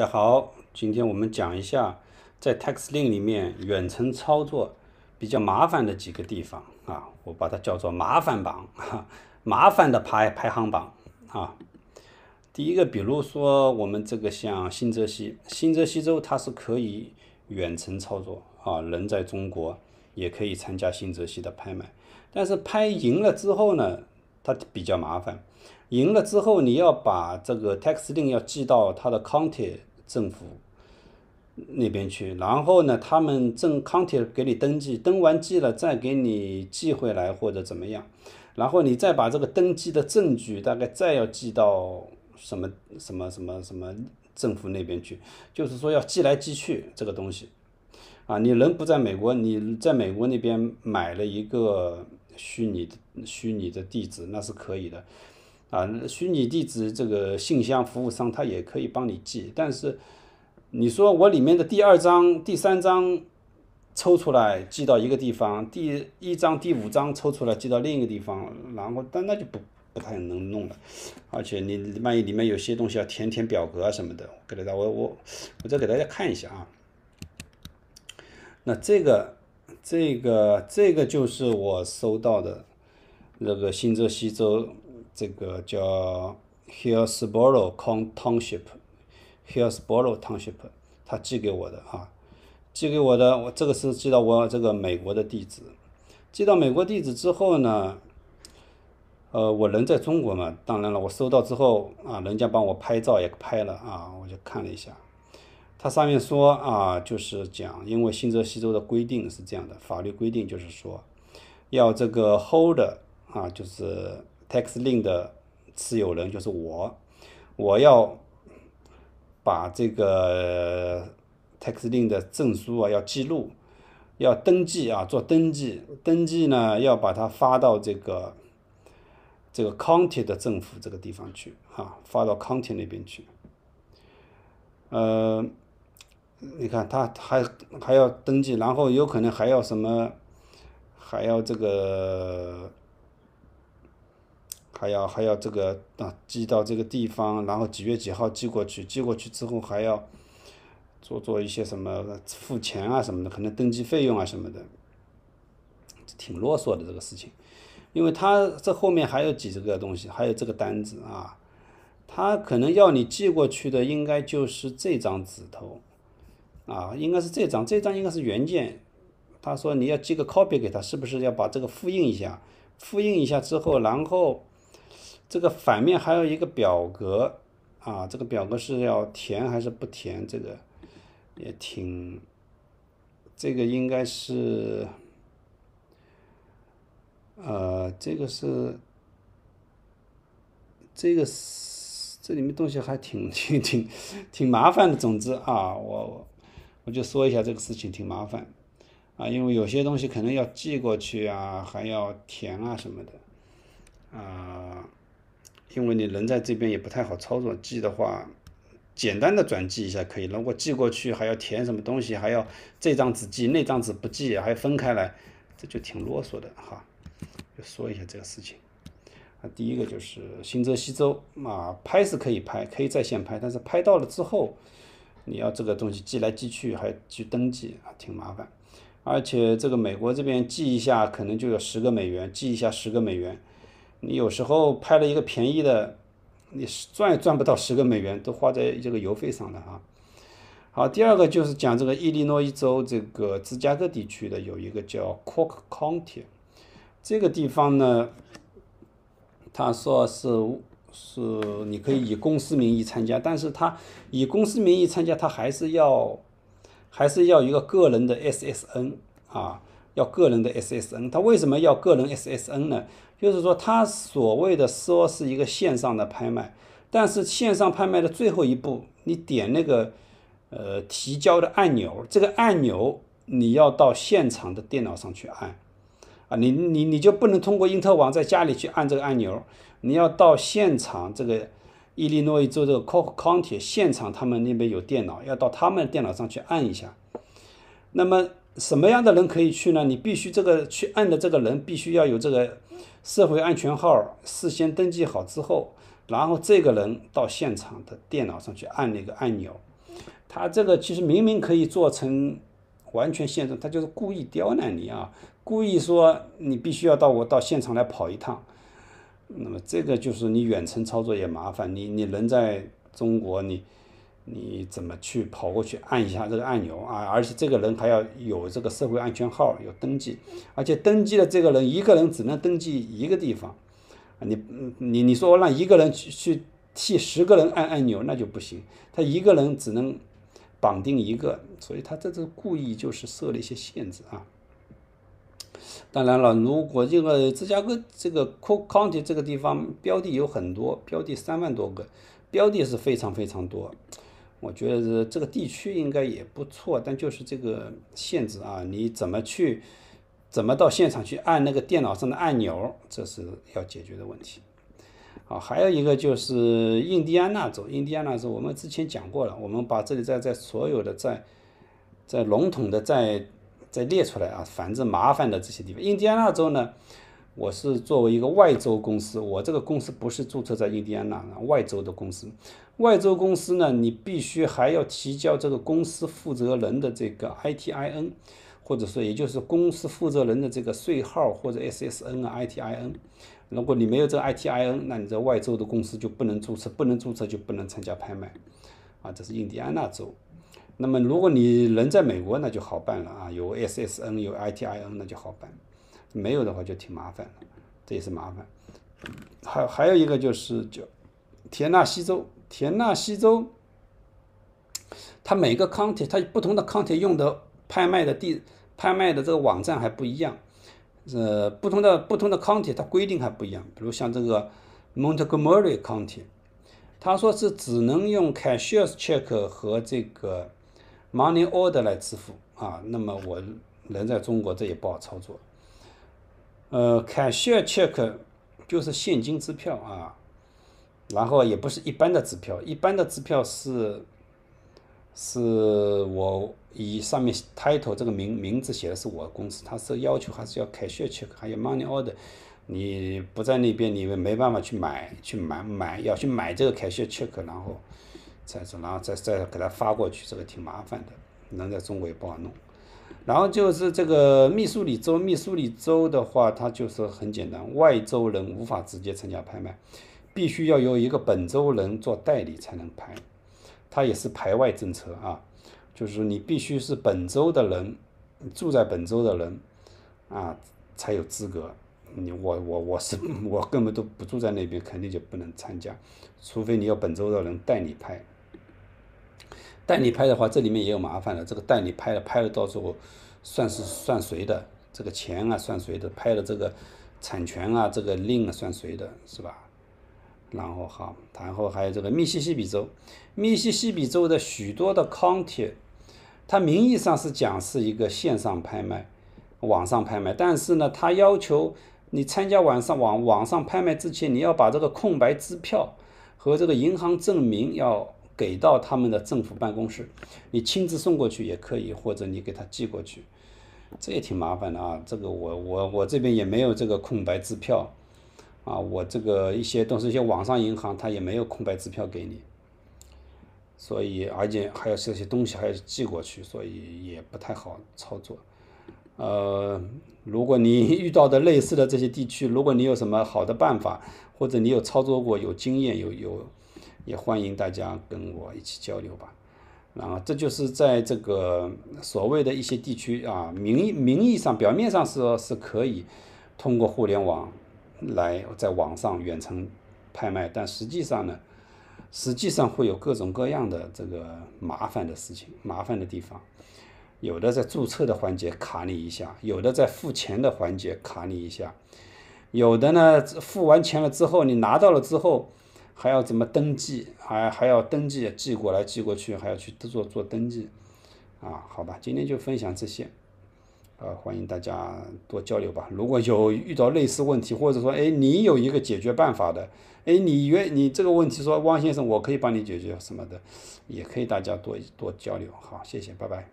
大家好，今天我们讲一下在 tax 令里面远程操作比较麻烦的几个地方啊，我把它叫做麻烦榜，哈，麻烦的排排行榜啊。第一个，比如说我们这个像新泽西，新泽西州它是可以远程操作啊，人在中国也可以参加新泽西的拍卖，但是拍赢了之后呢，它比较麻烦，赢了之后你要把这个 tax 令要寄到它的 county。政府那边去，然后呢，他们正 county 给你登记，登完记了再给你寄回来或者怎么样，然后你再把这个登记的证据大概再要寄到什么什么什么什么政府那边去，就是说要寄来寄去这个东西，啊，你人不在美国，你在美国那边买了一个虚拟的虚拟的地址，那是可以的。啊，虚拟地址这个信箱服务商他也可以帮你寄，但是你说我里面的第二张、第三张抽出来寄到一个地方，第一张、第五张抽出来寄到另一个地方，然后但那就不不太能弄了。而且你万一里面有些东西要填填表格啊什么的，给大家，我我我再给大家看一下啊。那这个、这个、这个就是我收到的那个新洲、西洲。这个叫 Hillsboro Township，Hillsboro Township，他寄给我的哈，寄给我的，我这个是寄到我这个美国的地址，寄到美国地址之后呢，呃，我人在中国嘛，当然了，我收到之后啊，人家帮我拍照也拍了啊，我就看了一下，它上面说啊，就是讲，因为新泽西州的规定是这样的，法律规定就是说，要这个 hold 啊，就是。Tax 令的持有人就是我，我要把这个 Tax 令的证书啊要记录，要登记啊做登记，登记呢要把它发到这个这个 county 的政府这个地方去啊，发到 county 那边去。呃，你看他还还要登记，然后有可能还要什么，还要这个。还要还要这个啊，寄到这个地方，然后几月几号寄过去？寄过去之后还要做做一些什么付钱啊什么的，可能登记费用啊什么的，挺啰嗦的这个事情。因为他这后面还有几十个东西，还有这个单子啊，他可能要你寄过去的应该就是这张纸头啊，应该是这张，这张应该是原件。他说你要寄个 copy 给他，是不是要把这个复印一下？复印一下之后，然后。这个反面还有一个表格啊，这个表格是要填还是不填？这个也挺，这个应该是，呃，这个是，这个是这里面东西还挺 挺挺挺麻烦的。总之啊，我我我就说一下这个事情，挺麻烦啊，因为有些东西可能要寄过去啊，还要填啊什么的，啊。因为你人在这边也不太好操作，寄的话，简单的转寄一下可以。如果寄过去还要填什么东西，还要这张纸寄，那张纸不寄，还分开来，这就挺啰嗦的哈。就说一下这个事情。啊，第一个就是新泽西州，啊，拍是可以拍，可以在线拍，但是拍到了之后，你要这个东西寄来寄去，还去登记啊，挺麻烦。而且这个美国这边寄一下可能就有十个美元，寄一下十个美元。你有时候拍了一个便宜的，你是赚也赚不到十个美元，都花在这个邮费上了啊。好，第二个就是讲这个伊利诺伊州这个芝加哥地区的有一个叫 Cook County，这个地方呢，他说是是你可以以公司名义参加，但是他以公司名义参加，他还是要还是要一个个人的 SSN 啊。要个人的 SSN，他为什么要个人 SSN 呢？就是说，他所谓的说是一个线上的拍卖，但是线上拍卖的最后一步，你点那个呃提交的按钮，这个按钮你要到现场的电脑上去按啊，你你你就不能通过因特网在家里去按这个按钮，你要到现场这个伊利诺伊州这个 Cook County 现场，他们那边有电脑，要到他们的电脑上去按一下，那么。什么样的人可以去呢？你必须这个去按的这个人必须要有这个社会安全号，事先登记好之后，然后这个人到现场的电脑上去按那个按钮。他这个其实明明可以做成完全现上，他就是故意刁难你啊，故意说你必须要到我到现场来跑一趟。那么这个就是你远程操作也麻烦，你你人在中国你。你怎么去跑过去按一下这个按钮啊？而且这个人还要有这个社会安全号，有登记，而且登记的这个人一个人只能登记一个地方。你你你说我让一个人去去替十个人按按钮，那就不行。他一个人只能绑定一个，所以他这是故意就是设了一些限制啊。当然了，如果这个芝加哥这个 Cook County 这个地方标的有很多，标的三万多个，标的是非常非常多。我觉得这个地区应该也不错，但就是这个限制啊，你怎么去，怎么到现场去按那个电脑上的按钮，这是要解决的问题。啊，还有一个就是印第安纳州，印第安纳州我们之前讲过了，我们把这里在在所有的在在笼统的在在列出来啊，反正麻烦的这些地方，印第安纳州呢。我是作为一个外州公司，我这个公司不是注册在印第安纳外州的公司。外州公司呢，你必须还要提交这个公司负责人的这个 ITIN，或者说也就是公司负责人的这个税号或者 SSN 啊 ITIN。如果你没有这个 ITIN，那你这外州的公司就不能注册，不能注册就不能参加拍卖啊。这是印第安纳州。那么如果你人在美国，那就好办了啊，有 SSN 有 ITIN 那就好办。没有的话就挺麻烦的，这也是麻烦。还还有一个就是，就田纳西州，田纳西州，它每个 county，它不同的 county 用的拍卖的地，拍卖的这个网站还不一样。呃，不同的不同的 county 它规定还不一样。比如像这个 Montgomery County，他说是只能用 Cashier's Check 和这个 Money Order 来支付啊。那么我人在中国，这也不好操作。呃，凯旋 check 就是现金支票啊，然后也不是一般的支票，一般的支票是，是我以上面 title 这个名名字写的是我公司，他是要求还是要凯旋 check，还有 money order，你不在那边，你们没办法去买去买买，要去买这个凯旋 check，然后，再然后再再给他发过去，这个挺麻烦的，能在中国也不好弄。然后就是这个密苏里州，密苏里州的话，它就是很简单，外州人无法直接参加拍卖，必须要有一个本州人做代理才能拍，它也是排外政策啊，就是说你必须是本州的人，住在本州的人啊才有资格，你我我我是 我根本都不住在那边，肯定就不能参加，除非你要本州的人带你拍。代理拍的话，这里面也有麻烦的。这个代理拍了，拍了，到时候算是算谁的？这个钱啊，算谁的？拍了这个产权啊，这个令啊，算谁的？是吧？然后好，然后还有这个密西西比州，密西西比州的许多的 county，它名义上是讲是一个线上拍卖，网上拍卖，但是呢，它要求你参加网上网网上拍卖之前，你要把这个空白支票和这个银行证明要。给到他们的政府办公室，你亲自送过去也可以，或者你给他寄过去，这也挺麻烦的啊。这个我我我这边也没有这个空白支票，啊，我这个一些都是一些网上银行，他也没有空白支票给你，所以而且还有这些东西还要寄过去，所以也不太好操作。呃，如果你遇到的类似的这些地区，如果你有什么好的办法，或者你有操作过、有经验、有有。也欢迎大家跟我一起交流吧。然后，这就是在这个所谓的一些地区啊，名义名义上表面上说是可以通过互联网来在网上远程拍卖，但实际上呢，实际上会有各种各样的这个麻烦的事情、麻烦的地方。有的在注册的环节卡你一下，有的在付钱的环节卡你一下，有的呢，付完钱了之后，你拿到了之后。还要怎么登记？还还要登记，寄过来，寄过去，还要去做做登记，啊，好吧，今天就分享这些，呃，欢迎大家多交流吧。如果有遇到类似问题，或者说，哎，你有一个解决办法的，哎，你约你这个问题说汪先生，我可以帮你解决什么的，也可以大家多多交流。好，谢谢，拜拜。